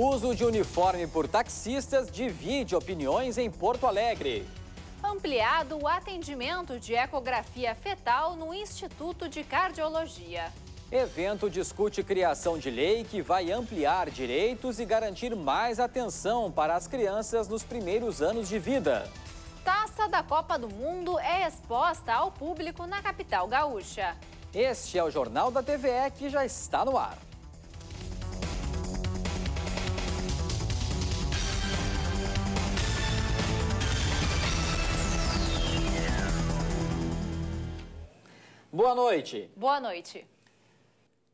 Uso de uniforme por taxistas divide opiniões em Porto Alegre. Ampliado o atendimento de ecografia fetal no Instituto de Cardiologia. Evento discute criação de lei que vai ampliar direitos e garantir mais atenção para as crianças nos primeiros anos de vida. Taça da Copa do Mundo é exposta ao público na capital gaúcha. Este é o Jornal da TVE que já está no ar. Boa noite. Boa noite.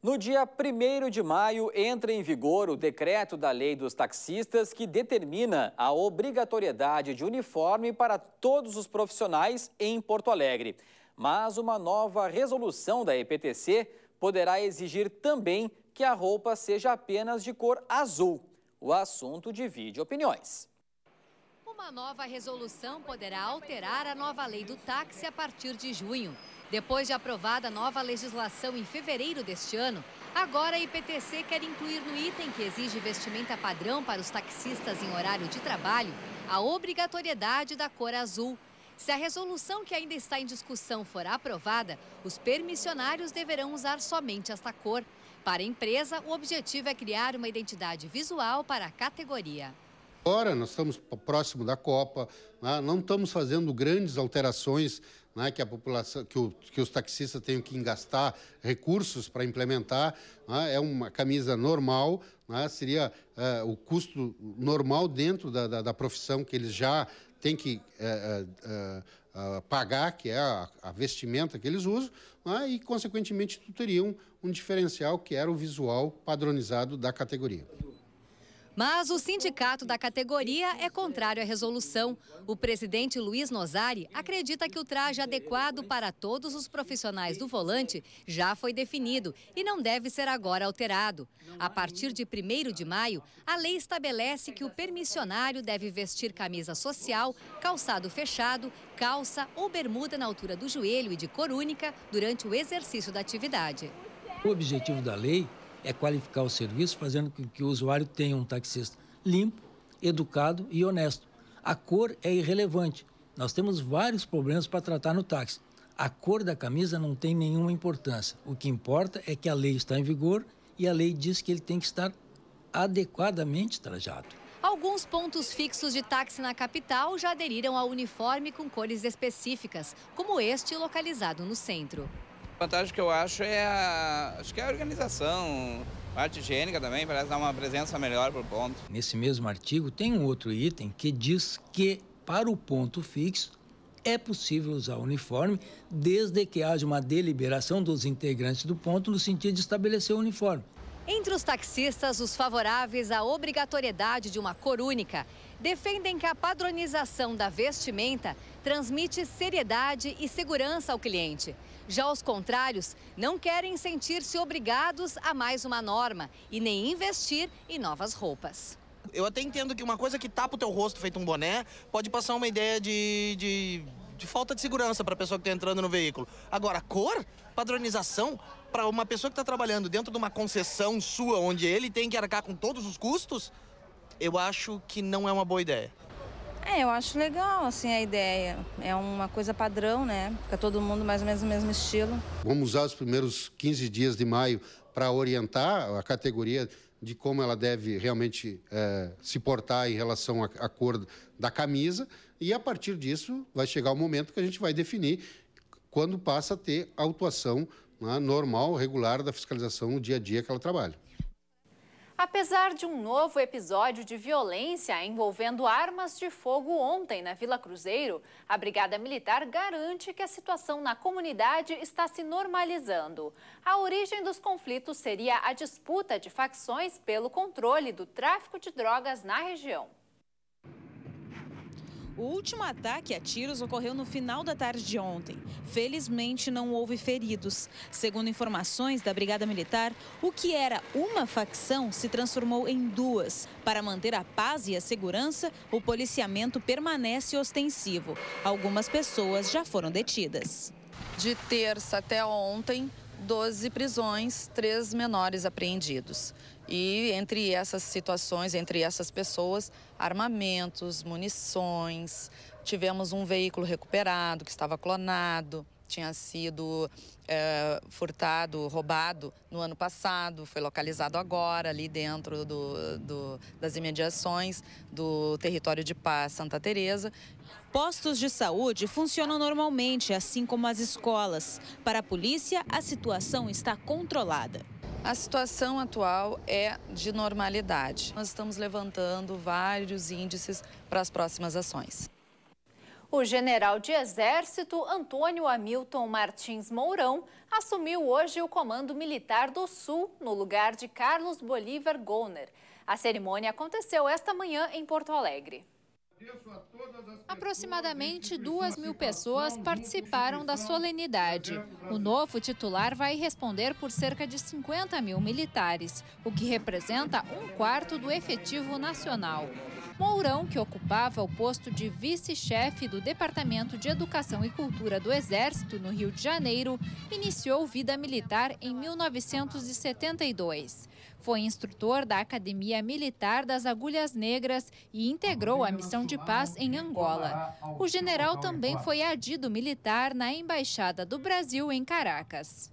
No dia 1 de maio, entra em vigor o decreto da Lei dos Taxistas que determina a obrigatoriedade de uniforme para todos os profissionais em Porto Alegre. Mas uma nova resolução da EPTC poderá exigir também que a roupa seja apenas de cor azul. O assunto divide opiniões. Uma nova resolução poderá alterar a nova lei do táxi a partir de junho. Depois de aprovada a nova legislação em fevereiro deste ano, agora a IPTC quer incluir no item que exige vestimenta padrão para os taxistas em horário de trabalho a obrigatoriedade da cor azul. Se a resolução que ainda está em discussão for aprovada, os permissionários deverão usar somente esta cor. Para a empresa, o objetivo é criar uma identidade visual para a categoria. Agora, nós estamos próximo da Copa, né? não estamos fazendo grandes alterações né, que a população, que, o, que, os taxistas tenham que gastar recursos para implementar, né, é uma camisa normal, né, seria é, o custo normal dentro da, da, da, profissão que eles já têm que é, é, pagar, que é a, a, vestimenta que eles usam, né, e consequentemente teriam teria um, um diferencial que era o visual padronizado da categoria. Mas o sindicato da categoria é contrário à resolução. O presidente Luiz Nozari acredita que o traje adequado para todos os profissionais do volante já foi definido e não deve ser agora alterado. A partir de 1 de maio, a lei estabelece que o permissionário deve vestir camisa social, calçado fechado, calça ou bermuda na altura do joelho e de cor única durante o exercício da atividade. O objetivo da lei é qualificar o serviço, fazendo com que o usuário tenha um taxista limpo, educado e honesto. A cor é irrelevante. Nós temos vários problemas para tratar no táxi. A cor da camisa não tem nenhuma importância. O que importa é que a lei está em vigor e a lei diz que ele tem que estar adequadamente trajado. Alguns pontos fixos de táxi na capital já aderiram ao uniforme com cores específicas, como este localizado no centro. A vantagem que eu acho é a, acho que é a organização, a parte higiênica também, parece dar uma presença melhor para o ponto. Nesse mesmo artigo tem um outro item que diz que para o ponto fixo é possível usar o uniforme desde que haja uma deliberação dos integrantes do ponto no sentido de estabelecer o uniforme. Entre os taxistas, os favoráveis à obrigatoriedade de uma cor única defendem que a padronização da vestimenta transmite seriedade e segurança ao cliente. Já os contrários não querem sentir-se obrigados a mais uma norma e nem investir em novas roupas. Eu até entendo que uma coisa é que tapa o teu rosto feito um boné pode passar uma ideia de, de de falta de segurança para a pessoa que está entrando no veículo. Agora, cor, padronização, para uma pessoa que está trabalhando dentro de uma concessão sua, onde ele tem que arcar com todos os custos, eu acho que não é uma boa ideia. É, eu acho legal, assim, a ideia. É uma coisa padrão, né? Fica todo mundo mais ou menos no mesmo estilo. Vamos usar os primeiros 15 dias de maio para orientar a categoria de como ela deve realmente é, se portar em relação à, à cor da camisa. E a partir disso vai chegar o momento que a gente vai definir quando passa a ter a atuação né, normal, regular da fiscalização no dia a dia que ela trabalha. Apesar de um novo episódio de violência envolvendo armas de fogo ontem na Vila Cruzeiro, a Brigada Militar garante que a situação na comunidade está se normalizando. A origem dos conflitos seria a disputa de facções pelo controle do tráfico de drogas na região. O último ataque a tiros ocorreu no final da tarde de ontem. Felizmente, não houve feridos. Segundo informações da Brigada Militar, o que era uma facção se transformou em duas. Para manter a paz e a segurança, o policiamento permanece ostensivo. Algumas pessoas já foram detidas. De terça até ontem, 12 prisões, três menores apreendidos. E entre essas situações, entre essas pessoas, armamentos, munições, tivemos um veículo recuperado que estava clonado, tinha sido é, furtado, roubado no ano passado, foi localizado agora ali dentro do, do, das imediações do território de paz Santa Teresa. Postos de saúde funcionam normalmente, assim como as escolas. Para a polícia, a situação está controlada. A situação atual é de normalidade. Nós estamos levantando vários índices para as próximas ações. O general de Exército Antônio Hamilton Martins Mourão assumiu hoje o Comando Militar do Sul, no lugar de Carlos Bolívar Goner. A cerimônia aconteceu esta manhã em Porto Alegre. Aproximadamente duas mil pessoas participaram da solenidade. O novo titular vai responder por cerca de 50 mil militares, o que representa um quarto do efetivo nacional. Mourão, que ocupava o posto de vice-chefe do Departamento de Educação e Cultura do Exército no Rio de Janeiro, iniciou vida militar em 1972. Foi instrutor da Academia Militar das Agulhas Negras e integrou a missão de paz em Angola. O general também foi adido militar na Embaixada do Brasil em Caracas.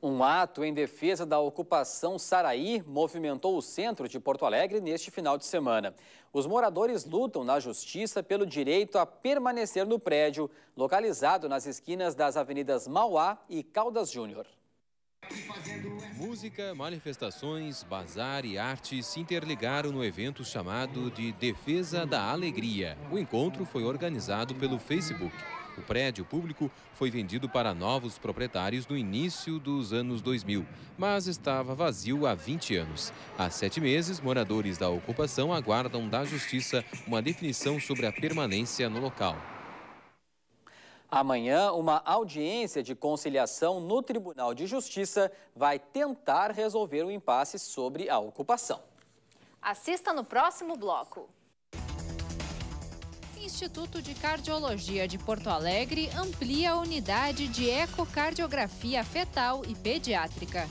Um ato em defesa da ocupação Saraí movimentou o centro de Porto Alegre neste final de semana. Os moradores lutam na justiça pelo direito a permanecer no prédio, localizado nas esquinas das avenidas Mauá e Caldas Júnior. Música, manifestações, bazar e arte se interligaram no evento chamado de Defesa da Alegria. O encontro foi organizado pelo Facebook. O prédio público foi vendido para novos proprietários no início dos anos 2000, mas estava vazio há 20 anos. Há sete meses, moradores da ocupação aguardam da Justiça uma definição sobre a permanência no local. Amanhã, uma audiência de conciliação no Tribunal de Justiça vai tentar resolver o impasse sobre a ocupação. Assista no próximo bloco. Instituto de Cardiologia de Porto Alegre amplia a unidade de ecocardiografia fetal e pediátrica.